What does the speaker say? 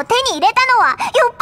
を手に入れたのはよっ